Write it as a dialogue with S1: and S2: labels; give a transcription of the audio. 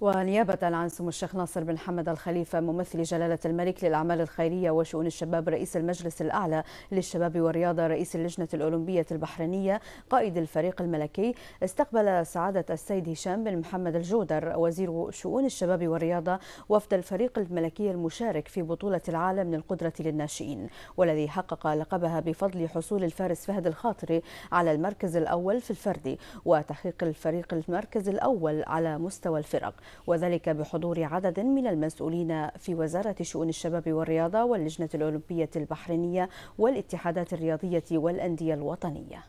S1: ونيابة عن سمو الشيخ ناصر بن حمد الخليفة ممثل جلالة الملك للأعمال الخيرية وشؤون الشباب رئيس المجلس الأعلى للشباب والرياضة رئيس اللجنة الأولمبية البحرينية قائد الفريق الملكي استقبل سعادة السيد هشام بن محمد الجودر وزير شؤون الشباب والرياضة وفد الفريق الملكي المشارك في بطولة العالم للقدرة للناشئين والذي حقق لقبها بفضل حصول الفارس فهد الخاطري على المركز الأول في الفردي وتحقيق الفريق المركز الأول على مستوى الفرق وذلك بحضور عدد من المسؤولين في وزارة شؤون الشباب والرياضة واللجنة الأولمبية البحرينية والاتحادات الرياضية والأندية الوطنية